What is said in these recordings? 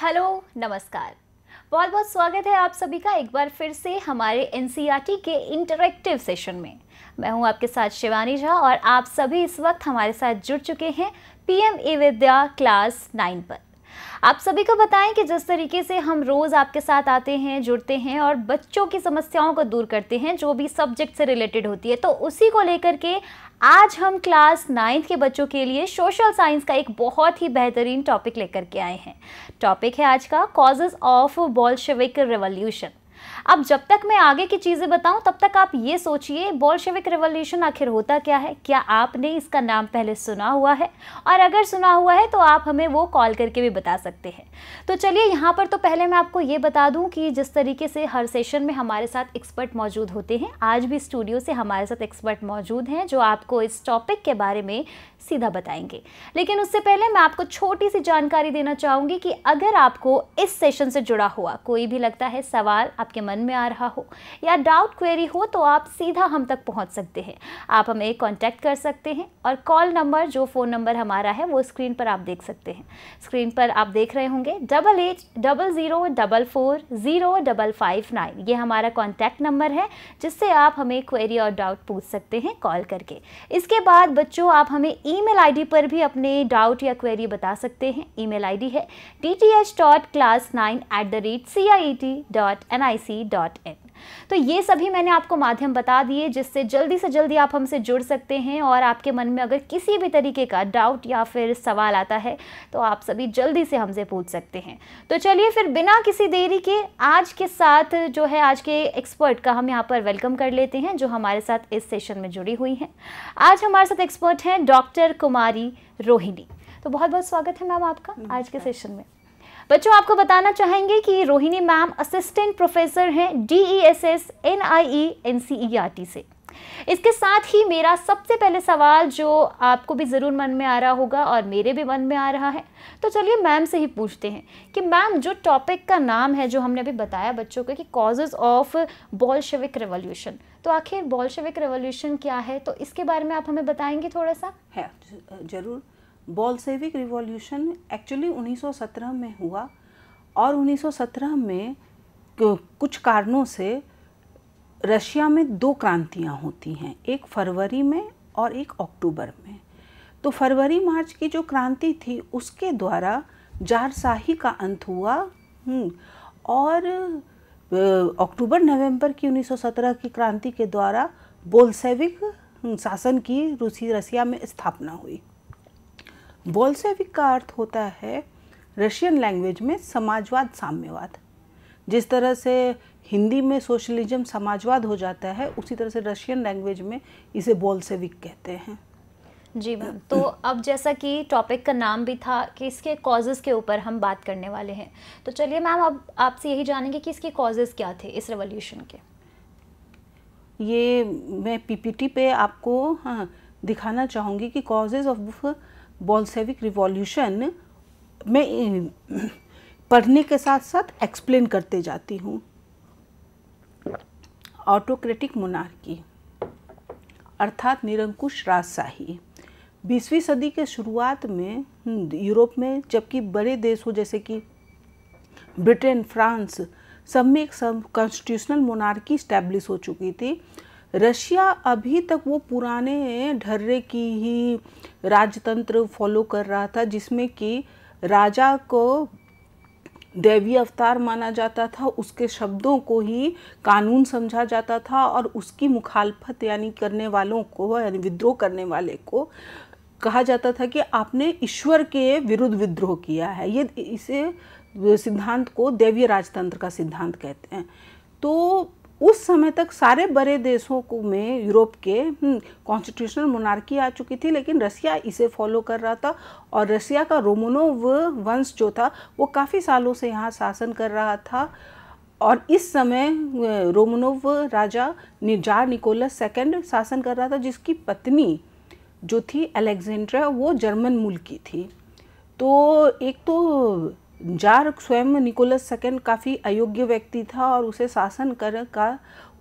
Hello नमस्कार बहुत बहुत स्वागत है आप सभी का एक बार फिर से हमारे एन e के इंटरेक्टिव सेशन में मैं हूं आपके साथ शिवानी झा और आप सभी इस वक्त हमारे साथ जुड़ चुके हैं PM e Vidya class nine पर आप सभी को बताएं कि जिस तरीके से हम रोज़ आपके साथ आते हैं जुड़ते हैं और बच्चों की समस्याओं को दूर करते हैं जो भी सब्जेक्ट से रिलेटेड होती है तो उसी को लेकर के आज हम क्लास नाइन्थ के बच्चों के लिए सोशल साइंस का एक बहुत ही बेहतरीन टॉपिक लेकर के आए हैं टॉपिक है आज का कॉजेज ऑफ बॉल्शविक रेवोल्यूशन अब जब तक मैं आगे की चीज़ें बताऊं तब तक आप ये सोचिए बोल्शेविक रिवॉल्यूशन आखिर होता क्या है क्या आपने इसका नाम पहले सुना हुआ है और अगर सुना हुआ है तो आप हमें वो कॉल करके भी बता सकते हैं तो चलिए यहाँ पर तो पहले मैं आपको ये बता दूं कि जिस तरीके से हर सेशन में हमारे साथ एक्सपर्ट मौजूद होते हैं आज भी स्टूडियो से हमारे साथ एक्सपर्ट मौजूद हैं जो आपको इस टॉपिक के बारे में सीधा बताएंगे लेकिन उससे पहले मैं आपको छोटी सी जानकारी देना चाहूँगी कि अगर आपको इस सेशन से जुड़ा हुआ कोई भी लगता है सवाल आपके मन में आ रहा हो या डाउट क्वेरी हो तो आप सीधा हम तक पहुंच सकते हैं आप हमें कॉन्टैक्ट कर सकते हैं और कॉल नंबर जो फ़ोन नंबर हमारा है वो स्क्रीन पर आप देख सकते हैं स्क्रीन पर आप देख रहे होंगे double eight double zero double four zero double five nine ये हमारा कॉन्टैक्ट नंबर है जिससे आप हमें क्वेरी और डाउट पूछ सकते हैं कॉल करके इसके बाद बच्चों आप हमें ई मेल पर भी अपने डाउट या क्वेरी बता सकते हैं ई मेल है D T H dot class nine at the rate C I E T dot N I ncnic.in तो ये सभी मैंने आपको माध्यम बता दिए जिससे जल्दी से जल्दी आप हमसे जुड़ सकते हैं और आपके मन में अगर किसी भी तरीके का डाउट या फिर सवाल आता है तो आप सभी जल्दी से हमसे पूछ सकते हैं तो चलिए फिर बिना किसी देरी के आज के साथ जो है आज के एक्सपर्ट का हम यहाँ पर वेलकम कर लेते हैं जो हमारे साथ इस सेशन में जुड़ी हुई हैं आज हमारे साथ एक्सपर्ट हैं डॉक्टर कुमारी रोहिणी तो बहुत बहुत स्वागत है मैम आपका आज के सेशन में बच्चों आपको बताना चाहेंगे कि रोहिणी मैम असिस्टेंट प्रोफेसर हैं डी ई एस से इसके साथ ही मेरा सबसे पहले सवाल जो आपको भी ज़रूर मन में आ रहा होगा और मेरे भी मन में आ रहा है तो चलिए मैम से ही पूछते हैं कि मैम जो टॉपिक का नाम है जो हमने अभी बताया बच्चों को कि कॉजेज ऑफ बॉल्शविक रेवोल्यूशन तो आखिर बॉल्शविक रेवोल्यूशन क्या है तो इसके बारे में आप हमें बताएंगे थोड़ा सा है ज़रूर बॉल्सेविक रिवॉल्यूशन एक्चुअली 1917 में हुआ और 1917 में कुछ कारणों से रशिया में दो क्रांतियां होती हैं एक फरवरी में और एक अक्टूबर में तो फरवरी मार्च की जो क्रांति थी उसके द्वारा जारशाही का अंत हुआ हम्म, और अक्टूबर नवंबर की 1917 की क्रांति के द्वारा बोल्सेविक शासन की रूसी रसिया में स्थापना हुई बोल्सेविक का अर्थ होता है रशियन लैंग्वेज में समाजवाद साम्यवाद जिस तरह से हिंदी में सोशलिज्म समाजवाद हो जाता है उसी तरह से रशियन लैंग्वेज में इसे बोल्सेविक कहते हैं जी मैम तो अब जैसा कि टॉपिक का नाम भी था कि इसके कॉजेज़ के ऊपर हम बात करने वाले हैं तो चलिए मैम अब आपसे यही जानेंगे कि इसके कॉजेज़ क्या थे इस रेवोल्यूशन के ये मैं पीपीटी पे आपको हाँ दिखाना चाहूँगी कि कॉजेज़ ऑफ बॉल्सेविक रिवॉल्यूशन में पढ़ने के साथ साथ एक्सप्लेन करते जाती हूँ ऑटोक्रेटिक मोनार्की अर्थात निरंकुश राजशाही बीसवीं सदी के शुरुआत में हम्म, यूरोप में जबकि बड़े देशों जैसे कि ब्रिटेन फ्रांस सब में एक कॉन्स्टिट्यूशनल मोनार्की स्टैब्लिश हो चुकी थी रशिया अभी तक वो पुराने ढर्रे की ही राजतंत्र फॉलो कर रहा था जिसमें कि राजा को देवी अवतार माना जाता था उसके शब्दों को ही कानून समझा जाता था और उसकी मुखालफत यानी करने वालों को यानी विद्रोह करने वाले को कहा जाता था कि आपने ईश्वर के विरुद्ध विद्रोह किया है ये इसे सिद्धांत को देवीय राजतंत्र का सिद्धांत कहते हैं तो उस समय तक सारे बड़े देशों को में यूरोप के कॉन्स्टिट्यूशनल हम्म, मोनार्की आ चुकी थी लेकिन रसिया इसे फॉलो कर रहा था और रसिया का रोमनोव वंश जो था वो काफ़ी सालों से यहाँ शासन कर रहा था और इस समय रोमनोव राजा निजार निकोलस सेकेंड शासन कर रहा था जिसकी पत्नी जो थी अलेक्जेंड्रा वो जर्मन मूल की थी तो एक तो जार स्वयं निकोलस सेकेंड काफ़ी अयोग्य व्यक्ति था और उसे शासन कर का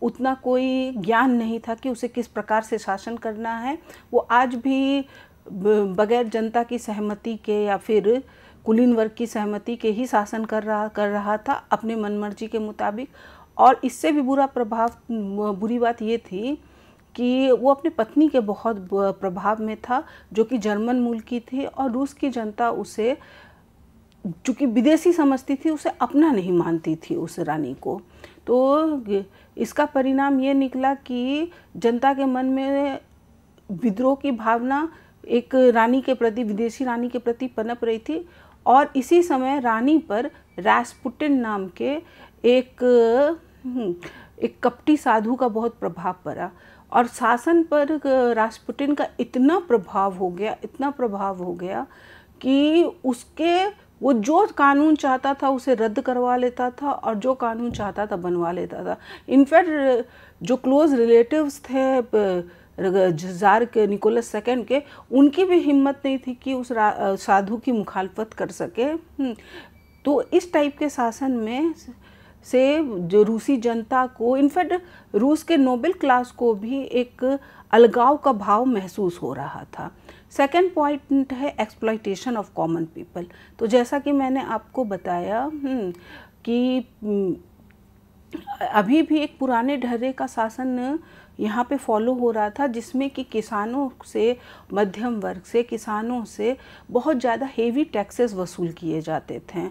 उतना कोई ज्ञान नहीं था कि उसे किस प्रकार से शासन करना है वो आज भी बगैर जनता की सहमति के या फिर कुलीन वर्ग की सहमति के ही शासन कर रहा कर रहा था अपने मनमर्जी के मुताबिक और इससे भी बुरा प्रभाव बुरी बात ये थी कि वो अपनी पत्नी के बहुत प्रभाव में था जो कि जर्मन मूल की थी और रूस की जनता उसे चूँकि विदेशी समझती थी उसे अपना नहीं मानती थी उस रानी को तो इसका परिणाम ये निकला कि जनता के मन में विद्रोह की भावना एक रानी के प्रति विदेशी रानी के प्रति पनप रही थी और इसी समय रानी पर रासपुटिन नाम के एक हम्म, एक कपटी साधु का बहुत प्रभाव पड़ा और शासन पर रासपुटिन का इतना प्रभाव हो गया इतना प्रभाव हो गया कि उसके वो जो कानून चाहता था उसे रद्द करवा लेता था और जो कानून चाहता था बनवा लेता था इनफैक्ट जो क्लोज रिलेटिव्स थे जार के निकोलस सेकेंड के उनकी भी हिम्मत नहीं थी कि उस साधु की मुखालफत कर सके हम्म, तो इस टाइप के शासन में से जो रूसी जनता को इनफैक्ट रूस के नोबेल क्लास को भी एक अलगाव का भाव महसूस हो रहा था सेकेंड पॉइंट है एक्सप्लाइटेशन ऑफ कॉमन पीपल तो जैसा कि मैंने आपको बताया हम्म, कि हम्म, अभी भी एक पुराने ढर्रे का शासन यहाँ पे फॉलो हो रहा था जिसमें कि किसानों से मध्यम वर्ग से किसानों से बहुत ज़्यादा हेवी टैक्सेस वसूल किए जाते थे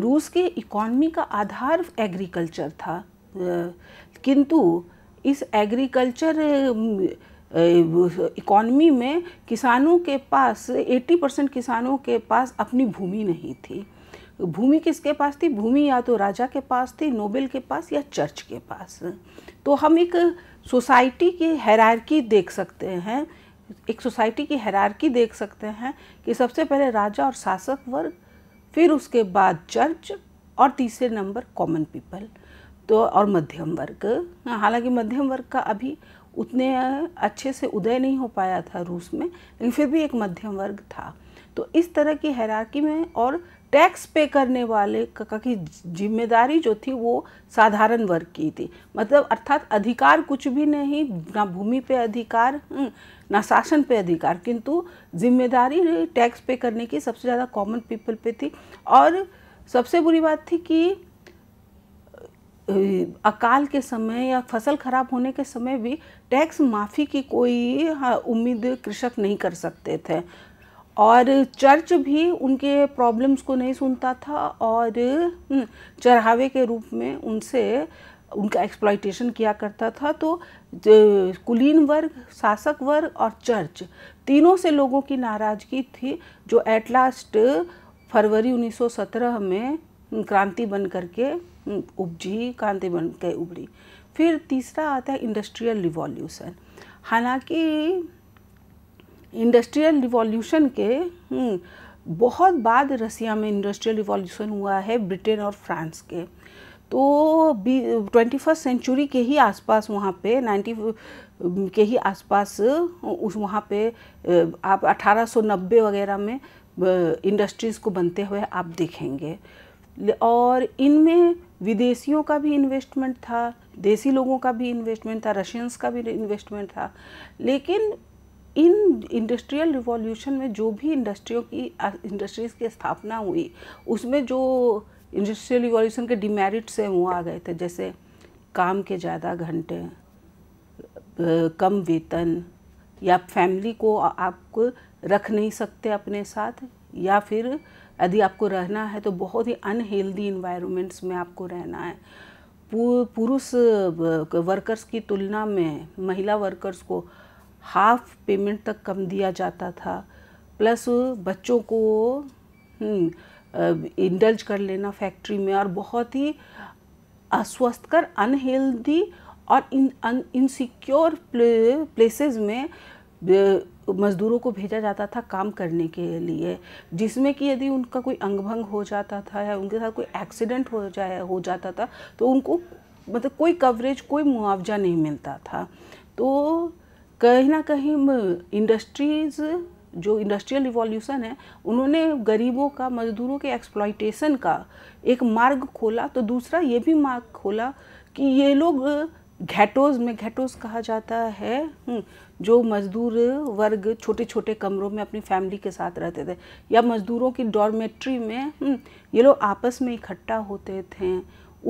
रूस के इकॉनमी का आधार एग्रीकल्चर था किंतु इस एग्रीकल्चर इकॉनमी में किसानों के पास 80 परसेंट किसानों के पास अपनी भूमि नहीं थी भूमि किसके पास थी भूमि या तो राजा के पास थी नोबेल के पास या चर्च के पास तो हम एक सोसाइटी की हैरारकी देख सकते हैं एक सोसाइटी की हैरारकी देख सकते हैं कि सबसे पहले राजा और शासक वर्ग फिर उसके बाद चर्च और तीसरे नंबर कॉमन पीपल तो और मध्यम वर्ग हालांकि मध्यम वर्ग का अभी उतने अच्छे से उदय नहीं हो पाया था रूस में लेकिन फिर भी एक मध्यम वर्ग था तो इस तरह की हैराकी में और टैक्स पे करने वाले का की जिम्मेदारी जो थी वो साधारण वर्ग की थी मतलब अर्थात अधिकार कुछ भी नहीं ना भूमि पे अधिकार हम्म, ना शासन पे अधिकार किंतु जिम्मेदारी टैक्स पे करने की सबसे ज़्यादा कॉमन पीपल पे थी और सबसे बुरी बात थी कि अकाल के समय या फसल खराब होने के समय भी टैक्स माफ़ी की कोई हाँ, उम्मीद कृषक नहीं कर सकते थे और चर्च भी उनके प्रॉब्लम्स को नहीं सुनता था और हम्म, चढ़ावे के रूप में उनसे उनका एक्सप्लाइटेशन किया करता था तो कुलीन वर्ग शासक वर्ग और चर्च तीनों से लोगों की नाराज़गी थी जो एट लास्ट फरवरी 1917 में क्रांति बन करके हम्म, उपजी क्रांति बन के उभरी फिर तीसरा आता है इंडस्ट्रियल रिवॉल्यूशन हालांकि इंडस्ट्रियल रिवॉल्यूशन के हम्म, बहुत बाद रसिया में इंडस्ट्रियल रिवॉल्यूशन हुआ है ब्रिटेन और फ्रांस के तो ट्वेंटी फर्स्ट सेंचुरी के ही आसपास वहाँ पे नाइन्टी हम्म, के ही आसपास उस वहाँ पे आप 1890 वगैरह में इंडस्ट्रीज़ को बनते हुए आप देखेंगे और इनमें विदेशियों का भी इन्वेस्टमेंट था देसी लोगों का भी इन्वेस्टमेंट था रशियंस का भी इन्वेस्टमेंट था लेकिन इन इंडस्ट्रियल रिवॉल्यूशन में जो भी इंडस्ट्रियों की इंडस्ट्रीज़ की स्थापना हुई उसमें जो इंडस्ट्रियल रिवॉल्यूशन के डिमेरिट्स हैं वो आ गए थे जैसे काम के ज़्यादा घंटे कम वेतन या फैमिली को आप रख नहीं सकते अपने साथ या फिर यदि आपको रहना है तो बहुत ही अनहेल्दी इन्वायरमेंट्स में आपको रहना है पुरुष वर्कर्स की तुलना में महिला वर्कर्स को हाफ पेमेंट तक कम दिया जाता था प्लस बच्चों को इंडल्ज हम्म, कर लेना फैक्ट्री में और बहुत ही अस्वस्थ कर अनहेल्दी और इन अन इनसिक्योर प्ले, प्लेसेस में मज़दूरों को भेजा जाता था काम करने के लिए जिसमें कि यदि उनका कोई अंग भंग हो जाता था या उनके साथ कोई एक्सीडेंट हो जाए हो जाता था तो उनको मतलब कोई कवरेज कोई मुआवजा नहीं मिलता था तो कहीं ना कहीं इंडस्ट्रीज़ जो इंडस्ट्रियल रिवॉल्यूशन है उन्होंने गरीबों का मज़दूरों के एक्सप्लॉयटेशन का एक मार्ग खोला तो दूसरा ये भी मार्ग खोला कि ये लोग घैटोज में घैटोज कहा जाता है हम्म, जो मज़दूर वर्ग छोटे छोटे कमरों में अपनी फैमिली के साथ रहते थे या मज़दूरों की डॉर्मेट्री में हम्म, ये लोग आपस में इकट्ठा होते थे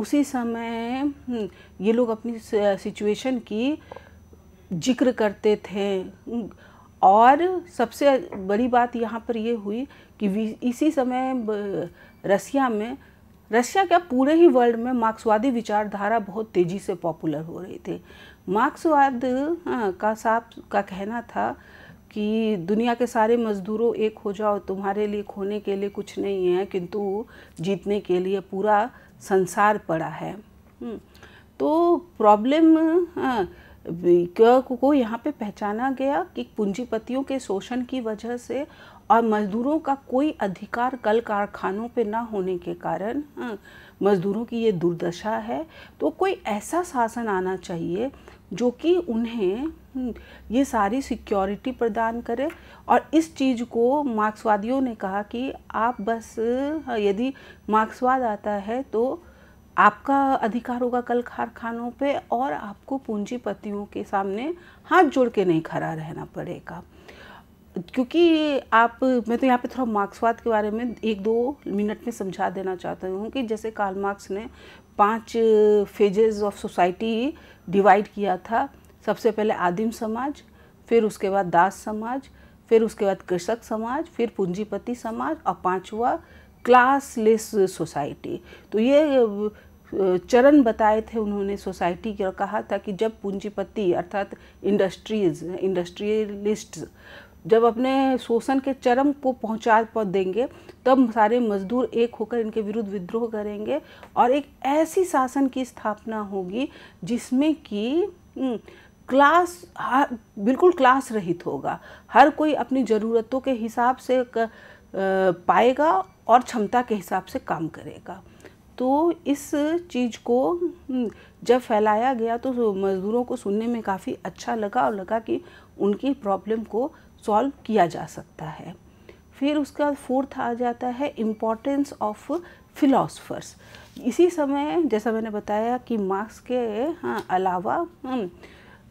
उसी समय हम्म, ये लोग अपनी सिचुएशन की जिक्र करते थे और सबसे बड़ी बात यहाँ पर ये हुई कि इसी समय रसिया में रसिया क्या पूरे ही वर्ल्ड में मार्क्सवादी विचारधारा बहुत तेज़ी से पॉपुलर हो रही थी मार्क्सवाद हाँ, का साफ का कहना था कि दुनिया के सारे मज़दूरों एक हो जाओ तुम्हारे लिए खोने के लिए कुछ नहीं है किंतु जीतने के लिए पूरा संसार पड़ा है हम्म, तो प्रॉब्लम हाँ, को यहाँ पे पहचाना गया कि पूंजीपतियों के शोषण की वजह से और मजदूरों का कोई अधिकार कल कारखानों पे ना होने के कारण हाँ, मज़दूरों की ये दुर्दशा है तो कोई ऐसा शासन आना चाहिए जो कि उन्हें हम्म, ये सारी सिक्योरिटी प्रदान करे और इस चीज़ को मार्क्सवादियों ने कहा कि आप बस हाँ, यदि मार्क्सवाद आता है तो आपका अधिकार होगा कल कारखानों पे और आपको पूंजीपतियों के सामने हाथ जोड़ के नहीं खड़ा रहना पड़ेगा क्योंकि आप मैं तो यहाँ पे थोड़ा मार्क्सवाद के बारे में एक दो मिनट में समझा देना चाहता हूँ कि जैसे कार्ल मार्क्स ने पांच फेजेस ऑफ सोसाइटी डिवाइड किया था सबसे पहले आदिम समाज फिर उसके बाद दास समाज फिर उसके बाद कृषक समाज फिर पूंजीपति समाज और पांचवा क्लासलेस सोसाइटी तो ये चरण बताए थे उन्होंने सोसाइटी का कहा था कि जब पूंजीपति अर्थात इंडस्ट्रीज इंडस्ट्रियलिस्ट जब अपने शोषण के चरम को पहुंचा पर देंगे तब सारे मजदूर एक होकर इनके विरुद्ध विद्रोह करेंगे और एक ऐसी शासन की स्थापना होगी जिसमें कि हम्म, क्लास हर बिल्कुल क्लास रहित होगा हर कोई अपनी ज़रूरतों के हिसाब से क, पाएगा और क्षमता के हिसाब से काम करेगा तो इस चीज़ को हम्म, जब फैलाया गया तो मज़दूरों को सुनने में काफ़ी अच्छा लगा और लगा कि उनकी प्रॉब्लम को सॉल्व किया जा सकता है फिर उसका फोर्थ आ जाता है इम्पोर्टेंस ऑफ फिलोसफर्स इसी समय जैसा मैंने बताया कि मार्क्स के हाँ, अलावा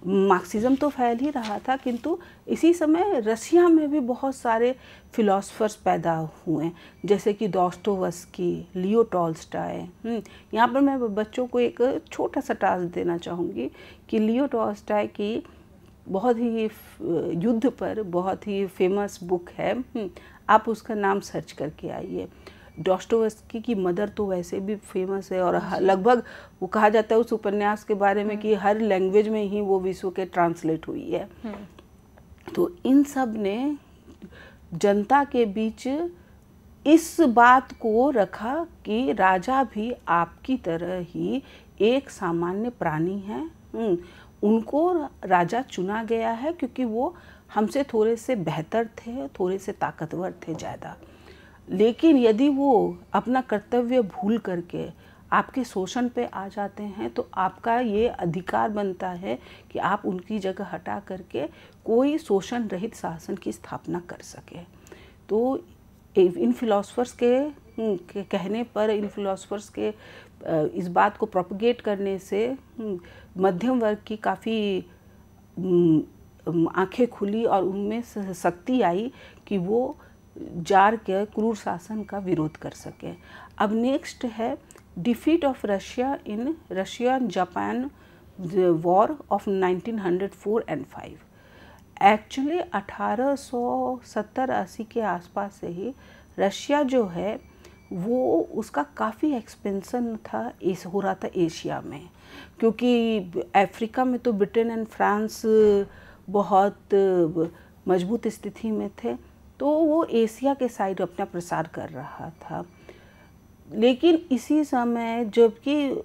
मार्क्सिज्म हाँ, तो फैल ही रहा था किंतु इसी समय रसिया में भी बहुत सारे फिलोसफर्स पैदा हुए जैसे कि दोस्तोवस्की लियो टॉल्स्टाय हम्म, यहाँ पर मैं बच्चों को एक छोटा सा टास्क देना चाहूँगी कि लियो टॉल्स्टाय की बहुत ही युद्ध पर बहुत ही फेमस बुक है हम्म, आप उसका नाम सर्च करके आइए डॉस्टोवस्की की मदर तो वैसे भी फेमस है और लगभग वो कहा जाता है उस उपन्यास के बारे में कि हम्म। हर लैंग्वेज में ही वो विश्व के ट्रांसलेट हुई है हम्म। तो इन सब ने जनता के बीच इस बात को रखा कि राजा भी आपकी तरह ही एक सामान्य प्राणी है उनको राजा चुना गया है क्योंकि वो हमसे थोड़े से बेहतर थे थोड़े से ताकतवर थे ज़्यादा लेकिन यदि वो अपना कर्तव्य भूल करके आपके शोषण पे आ जाते हैं तो आपका ये अधिकार बनता है कि आप उनकी जगह हटा करके कोई शोषण रहित शासन की स्थापना कर सके तो इन फिलोसफर्स के, हम्म, के कहने पर इन फिलोसफर्स के इस बात को प्रोपगेट करने से हम्म, मध्यम वर्ग की काफ़ी आंखें खुली और उनमें शक्ति आई कि वो जार के क्रूर शासन का विरोध कर सके अब नेक्स्ट है defeat of Russia in Russia Japan war of 1904 and 5 actually 1870 सौ के आसपास से ही रशिया जो है वो उसका काफ़ी एक्सपेंसन था इस हो रहा था एशिया में क्योंकि अफ्रीका में तो ब्रिटेन एंड फ्रांस बहुत मजबूत स्थिति में थे तो वो एशिया के साइड अपना प्रसार कर रहा था लेकिन इसी समय जबकि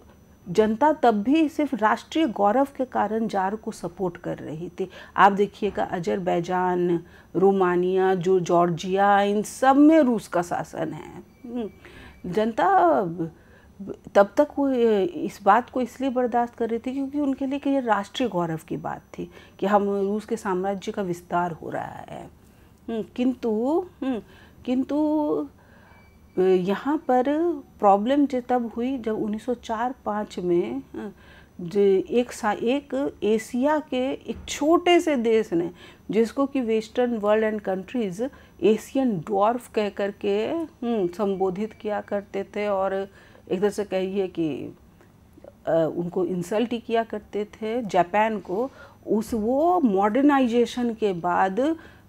जनता तब भी सिर्फ राष्ट्रीय गौरव के कारण जार को सपोर्ट कर रही थी आप देखिएगा अजरबैजान रोमानिया जो जॉर्जिया इन सब में रूस का शासन है हम्म, जनता तब तक वो इस बात को इसलिए बर्दाश्त कर रहे थे क्योंकि उनके लिए कि ये राष्ट्रीय गौरव की बात थी कि हम रूस के साम्राज्य का विस्तार हो रहा है हम्म, किंतु हम्म, किंतु यहाँ पर प्रॉब्लम जो तब हुई जब 1904-5 में एक सा एक एशिया के एक छोटे से देश ने जिसको कि western world and countries Asian dwarf कह करके हम्म, संबोधित किया करते थे और एक तरह से कहिए कि उनको इंसल्ट ही किया करते थे जापान को उस वो मॉडर्नाइजेशन के बाद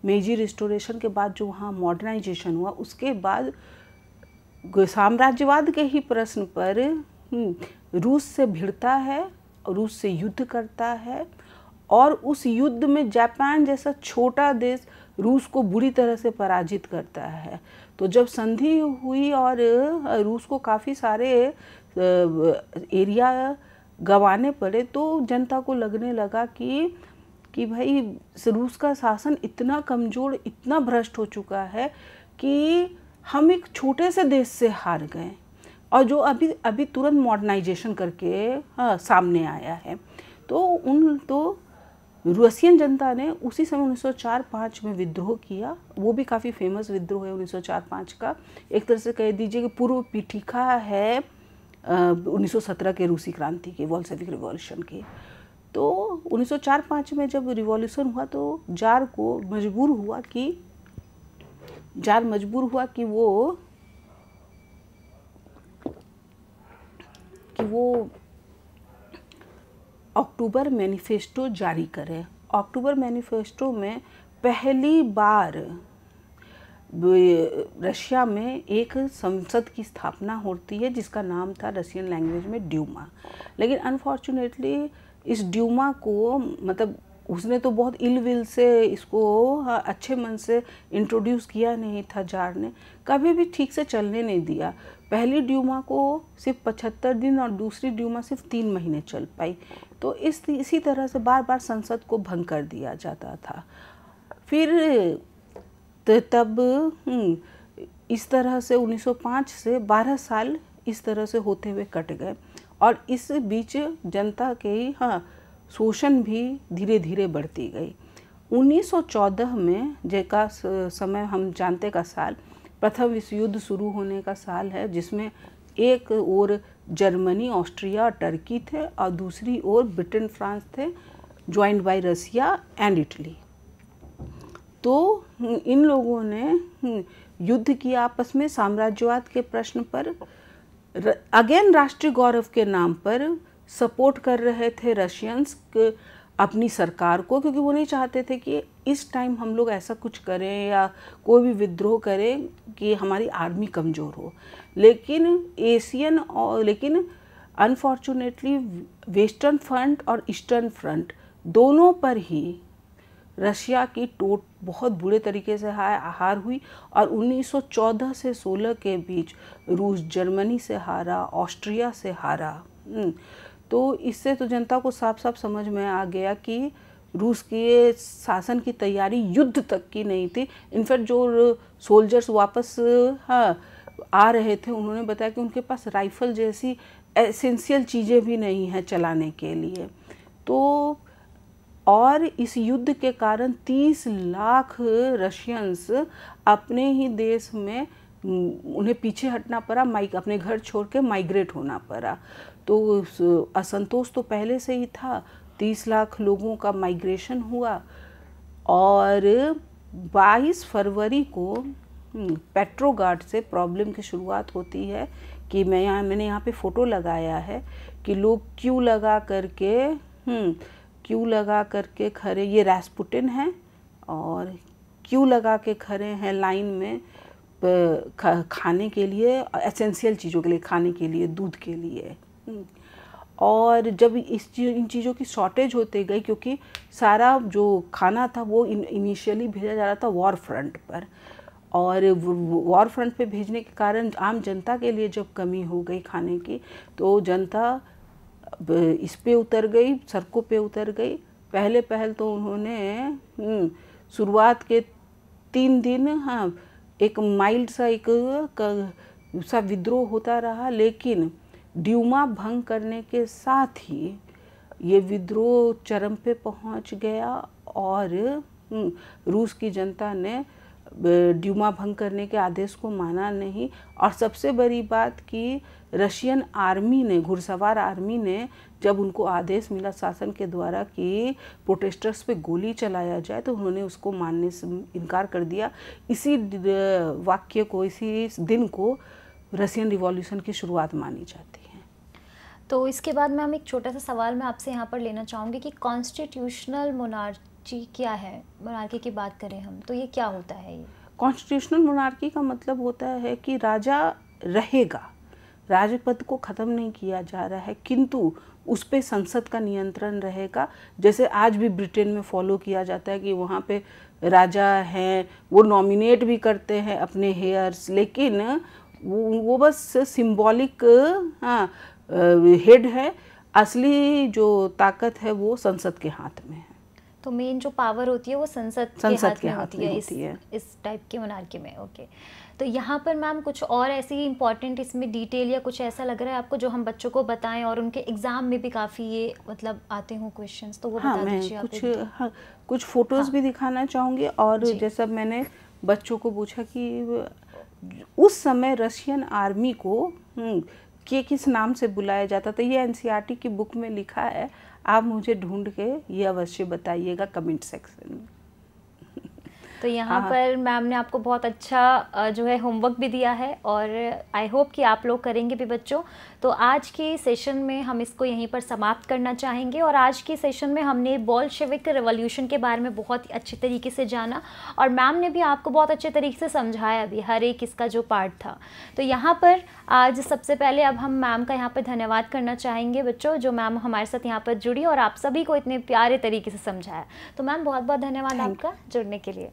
मेजी रिस्टोरेशन के बाद जो वहाँ मॉडर्नाइजेशन हुआ उसके बाद साम्राज्यवाद के ही प्रश्न पर हम्म, रूस से भिड़ता है रूस से युद्ध करता है और उस युद्ध में जापान जैसा छोटा देश रूस को बुरी तरह से पराजित करता है तो जब संधि हुई और रूस को काफ़ी सारे एरिया गंवाने पड़े तो जनता को लगने लगा कि कि भाई रूस का शासन इतना कमज़ोर इतना भ्रष्ट हो चुका है कि हम एक छोटे से देश से हार गए और जो अभी अभी तुरंत मॉडर्नाइजेशन करके हाँ, सामने आया है तो उन तो रूसियन जनता ने उसी समय 1904-5 में विद्रोह किया वो भी काफ़ी फेमस विद्रोह है 1904-5 का एक तरह से कह दीजिए कि पूर्व पीठिका है उन्नीस के रूसी क्रांति की वॉल्सेविक रिवॉल्यूशन की तो 1904-5 में जब रिवॉल्यूशन हुआ तो जार को मजबूर हुआ कि जार मजबूर हुआ कि वो कि वो अक्टूबर मैनिफेस्टो जारी करें अक्टूबर मैनिफेस्टो में पहली बार रशिया में एक संसद की स्थापना होती है जिसका नाम था रशियन लैंग्वेज में ड्यूमा लेकिन अनफॉर्चुनेटली इस ड्यूमा को मतलब उसने तो बहुत इल विल से इसको हाँ, अच्छे मन से इंट्रोड्यूस किया नहीं था जार ने कभी भी ठीक से चलने नहीं दिया पहली ड्यूमा को सिर्फ पचहत्तर दिन और दूसरी ड्यूमा सिर्फ तीन महीने चल पाई तो इस इसी तरह से बार बार संसद को भंग कर दिया जाता था फिर तब हम्म, इस तरह से 1905 से 12 साल इस तरह से होते हुए कट गए और इस बीच जनता के हाँ शोषण भी धीरे धीरे बढ़ती गई 1914 में जैका समय हम जानते का साल प्रथम विश्व युद्ध शुरू होने का साल है जिसमें एक ओर जर्मनी ऑस्ट्रिया और टर्की थे और दूसरी ओर ब्रिटेन फ्रांस थे joined by Russia and Italy तो इन लोगों ने युद्ध किया आपस में साम्राज्यवाद के प्रश्न पर अगेन राष्ट्रीय गौरव के नाम पर सपोर्ट कर रहे थे रशियंस अपनी सरकार को क्योंकि वो नहीं चाहते थे कि इस टाइम हम लोग ऐसा कुछ करें या कोई भी विद्रोह करें कि हमारी आर्मी कमज़ोर हो लेकिन एशियन और लेकिन अनफॉर्चुनेटली वेस्टर्न फ्रंट और ईस्टर्न फ्रंट दोनों पर ही रशिया की टोट बहुत बुरे तरीके से हार हुई और 1914 से 16 के बीच रूस जर्मनी से हारा ऑस्ट्रिया से हारा हम्म, तो इससे तो जनता को साफ साफ समझ में आ गया कि रूस के शासन की तैयारी युद्ध तक की नहीं थी इनफैक्ट जो सोल्जर्स वापस हाँ आ रहे थे उन्होंने बताया कि उनके पास राइफल जैसी एसेंशियल चीज़ें भी नहीं हैं चलाने के लिए तो और इस युद्ध के कारण 30 लाख रशियंस अपने ही देश में उन्हें पीछे हटना पड़ा माइक अपने घर छोड़ के माइग्रेट होना पड़ा तो असंतोष तो पहले से ही था तीस लाख लोगों का माइग्रेशन हुआ और 22 फरवरी को हम्म, पेट्रोगार्ड से प्रॉब्लम की शुरुआत होती है कि मैं यहाँ मैंने यहाँ पे फ़ोटो लगाया है कि लोग क्यों लगा करके हम्म, क्यों लगा करके खड़े ये रेस्पुटिन है और क्यों लगा के खड़े हैं लाइन में खाने के लिए एसेंशियल चीज़ों के लिए खाने के लिए दूध के लिए और जब इस चीज इन चीज़ों की शॉर्टेज होते गई क्योंकि सारा जो खाना था वो इनिशियली भेजा जा रहा था वॉर फ्रंट पर और वॉर फ्रंट पे भेजने के कारण आम जनता के लिए जब कमी हो गई खाने की तो जनता इस पे उतर गई सड़कों पे उतर गई पहले पहल तो उन्होंने हम्म, शुरुआत के तीन दिन हाँ एक माइल्ड सा एक सा विद्रोह होता रहा लेकिन ड्यूमा भंग करने के साथ ही ये विद्रोह चरम पे पहुंच गया और हम्म, रूस की जनता ने ड्यूमा भंग करने के आदेश को माना नहीं और सबसे बड़ी बात कि रशियन आर्मी ने घुड़सवार आर्मी ने जब उनको आदेश मिला शासन के द्वारा कि प्रोटेस्टर्स पे गोली चलाया जाए तो उन्होंने उसको मानने से इनकार कर दिया इसी वाक्य को इसी दिन को रशियन रिवॉल्यूशन की शुरुआत मानी जाती है तो इसके बाद मैम एक छोटा सा सवाल मैं आपसे यहाँ पर लेना चाहूँगी कि कॉन्स्टिट्यूशनल मोनार्ची क्या है मोनार्की की बात करें हम तो ये क्या होता है ये कॉन्स्टिट्यूशनल मोनार्की का मतलब होता है कि राजा रहेगा राजपद को ख़त्म नहीं किया जा रहा है किंतु उस पर संसद का नियंत्रण रहेगा जैसे आज भी ब्रिटेन में फॉलो किया जाता है कि वहाँ पे राजा हैं वो नॉमिनेट भी करते हैं अपने हेयर्स लेकिन वो वो बस सिंबॉलिक हाँ हेड है असली जो ताकत है वो संसद के हाथ में है तो मेन जो पावर होती है वो संसद संसद के हाथ, में होती है इस टाइप की मोनार्की में ओके तो यहाँ पर मैम कुछ और ऐसी इम्पॉर्टेंट इसमें डिटेल या कुछ ऐसा लग रहा है आपको जो हम बच्चों को बताएं और उनके एग्ज़ाम में भी काफ़ी ये मतलब आते हों क्वेश्चंस तो वो हाँ, बता मैं कुछ हाँ, कुछ फ़ोटोज़ हाँ, भी दिखाना चाहूँगी और जैसा मैंने बच्चों को पूछा कि उस समय रशियन आर्मी को हम्म, के किस नाम से बुलाया जाता था ये एन e की बुक में लिखा है आप मुझे ढूंढ के ये अवश्य बताइएगा कमेंट सेक्शन में तो यहाँ हाँ, हाँ। पर मैम ने आपको बहुत अच्छा जो है होमवर्क भी दिया है और आई होप कि आप लोग करेंगे भी बच्चों तो आज के सेशन में हम इसको यहीं पर समाप्त करना चाहेंगे और आज के सेशन में हमने बॉल शिविक रेवोल्यूशन के बारे में बहुत ही अच्छे तरीके से जाना और मैम ने भी आपको बहुत अच्छे तरीके से समझाया भी हर एक इसका जो पार्ट था तो यहाँ पर आज सबसे पहले अब हम मैम का यहाँ पर धन्यवाद करना चाहेंगे बच्चों जो मैम हमारे साथ यहाँ पर जुड़ी और आप सभी को इतने प्यारे तरीके से समझाया तो मैम बहुत बहुत धन्यवाद आपका जुड़ने के लिए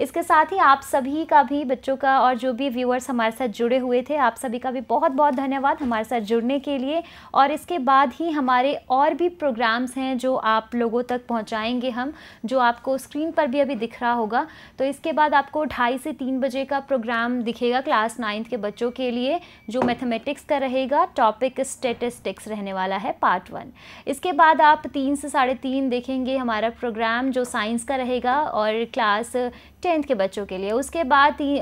इसके साथ ही आप सभी का भी बच्चों का और जो भी व्यूअर्स हमारे साथ जुड़े हुए थे आप सभी का भी बहुत बहुत धन्यवाद हमारे साथ जुड़ने के लिए और इसके बाद ही हमारे और भी प्रोग्राम्स हैं जो आप लोगों तक पहुँचाएँगे हम जो आपको स्क्रीन पर भी अभी दिख रहा होगा तो इसके बाद आपको ढाई से तीन बजे का प्रोग्राम दिखेगा क्लास नाइन्थ के बच्चों के लिए जो मैथमेटिक्स का रहेगा टॉपिक स्टेटिस्टिक्स रहने वाला है पार्ट वन इसके बाद आप तीन से साढ़े तीन देखेंगे हमारा प्रोग्राम जो साइंस का रहेगा और क्लास टेंथ के बच्चों के लिए उसके बाद ती,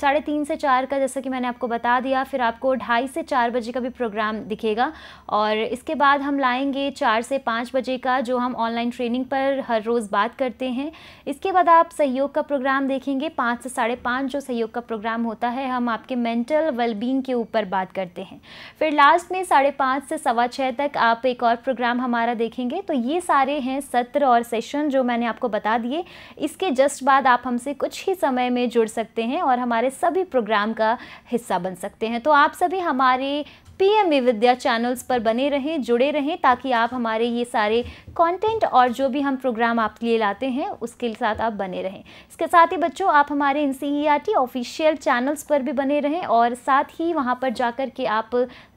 साढ़े तीन से चार का जैसा कि मैंने आपको बता दिया फिर आपको ढाई से चार बजे का भी प्रोग्राम दिखेगा और इसके बाद हम लाएंगे चार से पाँच बजे का जो हम ऑनलाइन ट्रेनिंग पर हर रोज़ बात करते हैं इसके बाद आप सहयोग का प्रोग्राम देखेंगे पाँच से साढ़े पाँच जो सहयोग का प्रोग्राम होता है हम आपके मेंटल वेलबींग के ऊपर बात करते हैं फिर लास्ट में साढ़े पाँच से सवा छः तक आप एक और प्रोग्राम हमारा देखेंगे तो ये सारे हैं सत्र और सेशन जो मैंने आपको बता दिए इसके जस्ट बाद आप हम हमसे कुछ ही समय में जुड़ सकते हैं और हमारे सभी प्रोग्राम का हिस्सा बन सकते हैं तो आप सभी हमारे पीएमबी विद्या चैनल्स पर बने रहें जुड़े रहें ताकि आप हमारे ये सारे कंटेंट और जो भी हम प्रोग्राम आपके लिए लाते हैं उसके साथ आप बने रहें इसके साथ ही बच्चों आप हमारे एन सी ऑफिशियल चैनल्स पर भी बने रहें और साथ ही वहाँ पर जाकर के आप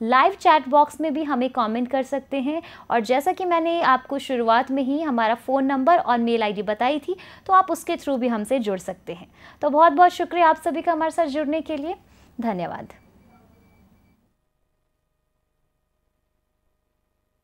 लाइव चैट बॉक्स में भी हमें कमेंट कर सकते हैं और जैसा कि मैंने आपको शुरुआत में ही हमारा फ़ोन नंबर और मेल आई बताई थी तो आप उसके थ्रू भी हमसे जुड़ सकते हैं तो बहुत बहुत शुक्रिया आप सभी का हमारे साथ जुड़ने के लिए धन्यवाद